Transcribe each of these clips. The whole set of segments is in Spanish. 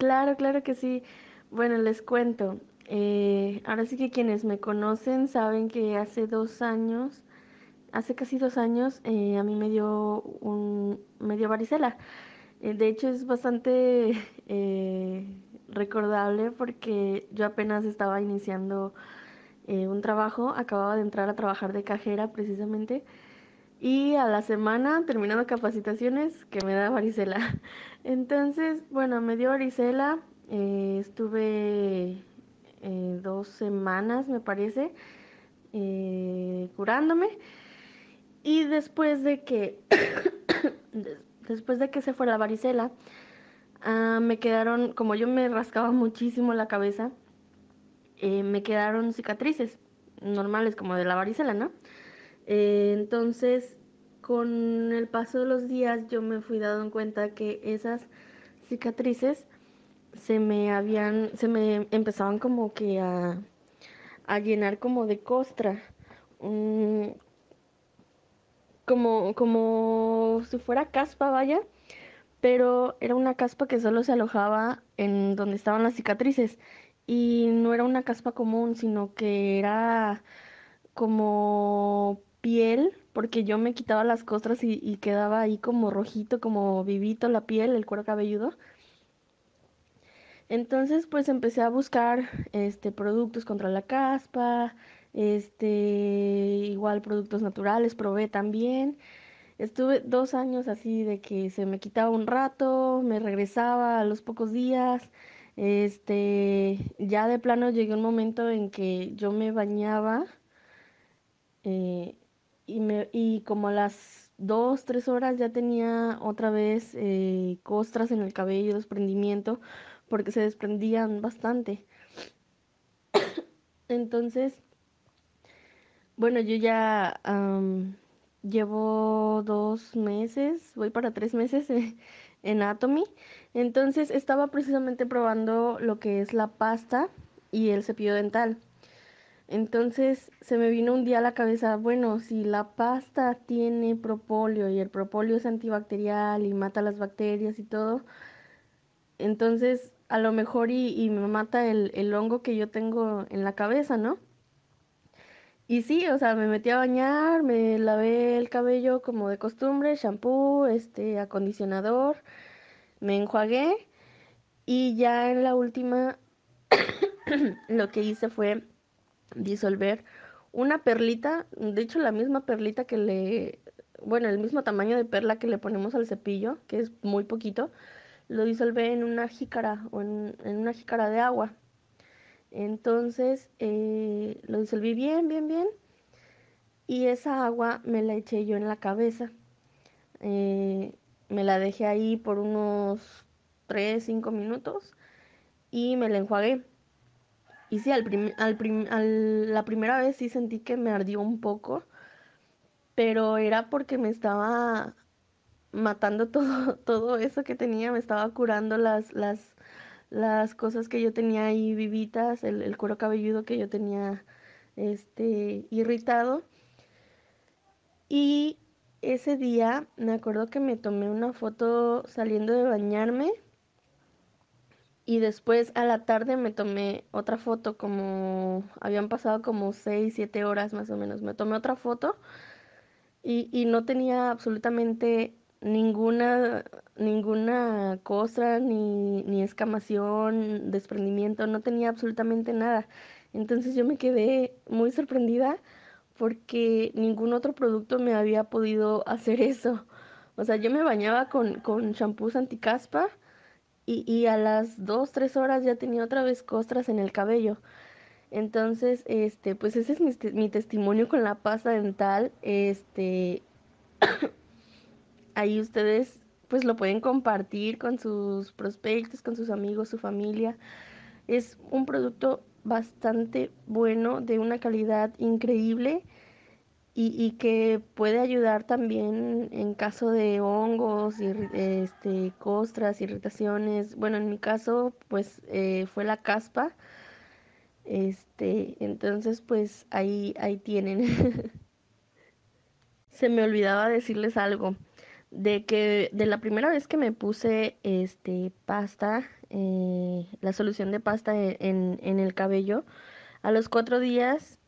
Claro, claro que sí. Bueno, les cuento. Eh, ahora sí que quienes me conocen saben que hace dos años, hace casi dos años, eh, a mí me dio un, me varicela. Eh, de hecho es bastante recordable porque yo apenas estaba iniciando un trabajo, acababa de entrar a trabajar de cajera precisamente y a la semana terminando capacitaciones que me da varicela. Entonces, bueno, me dio varicela, eh, estuve eh, dos semanas, me parece, eh, curándome. Y después de que, después de que se fue la varicela, ah, me quedaron, como yo me rascaba muchísimo la cabeza, me quedaron cicatrices normales como de la varicela, ¿no? Eh, entonces, con el paso de los días yo me fui dando cuenta que esas cicatrices se me habían, se me empezaban como que a, a llenar como de costra, mm, como, como si fuera caspa, vaya, pero era una caspa que solo se alojaba en donde estaban las cicatrices y no era una caspa común, sino que era como piel, porque yo me quitaba las costras y, quedaba ahí como rojito, como vivito la piel, el cuero cabelludo. Entonces, pues empecé a buscar este productos contra la caspa, este igual productos naturales, probé también. Estuve dos años así de que se me quitaba un rato, me regresaba a los pocos días. Este, ya de plano llegué un momento en que yo me bañaba eh, y, y como a las dos, tres horas ya tenía otra vez eh, costras en el cabello, desprendimiento, porque se desprendían bastante. Entonces, bueno, yo ya llevo dos meses, voy para tres meses en, en Atomy. Entonces estaba precisamente probando lo que es la pasta y el cepillo dental. Entonces se me vino un día a la cabeza, bueno, si la pasta tiene propóleo y el propóleo es antibacterial y mata las bacterias y todo, entonces a lo mejor y, me mata el, el, hongo que yo tengo en la cabeza, ¿no? Y sí, o sea, me metí a bañar, me lavé el cabello como de costumbre, shampoo, este, acondicionador, me enjuagué y ya en la última lo que hice fue disolver una perlita, de hecho la misma perlita que le, bueno, el mismo tamaño de perla que le ponemos al cepillo, que es muy poquito, lo disolvé en una jícara o en, una jícara de agua. Entonces eh, lo disolví bien, bien, bien. Y esa agua me la eché yo en la cabeza. Eh, me la dejé ahí por unos 3, 5 minutos y me la enjuagué. Y sí, al al la primera vez sí sentí que me ardió un poco, pero era porque me estaba matando todo, todo eso que tenía, me estaba curando las, las, cosas que yo tenía ahí vivitas, el, cuero cabelludo que yo tenía este, irritado. Y ese día me acuerdo que me tomé una foto saliendo de bañarme y después a la tarde me tomé otra foto, como habían pasado como seis siete horas más o menos. Me tomé otra foto y, no tenía absolutamente ninguna, ninguna cosa, ni, ni escamación, desprendimiento, no tenía absolutamente nada. Entonces yo me quedé muy sorprendida porque ningún otro producto me había podido hacer eso. O sea, yo me bañaba con, con shampoos anticaspa y, a las dos tres horas ya tenía otra vez costras en el cabello. Entonces, este, pues ese es mi, mi testimonio con la pasta dental. Este, ahí ustedes pues lo pueden compartir con sus prospectos, con sus amigos, su familia. Es un producto bastante bueno, de una calidad increíble y, y, que puede ayudar también en caso de hongos, este, costras, irritaciones. Bueno, en mi caso, pues eh, fue la caspa. Este, entonces, pues ahí, ahí tienen. Se me olvidaba decirles algo de que de la primera vez que me puse este pasta, eh, la solución de pasta e, en el cabello, a los cuatro días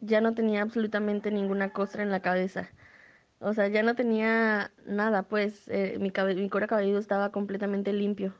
ya no tenía absolutamente ninguna costra en la cabeza. O sea, ya no tenía nada, pues eh, mi, mi cuero cabelludo estaba completamente limpio.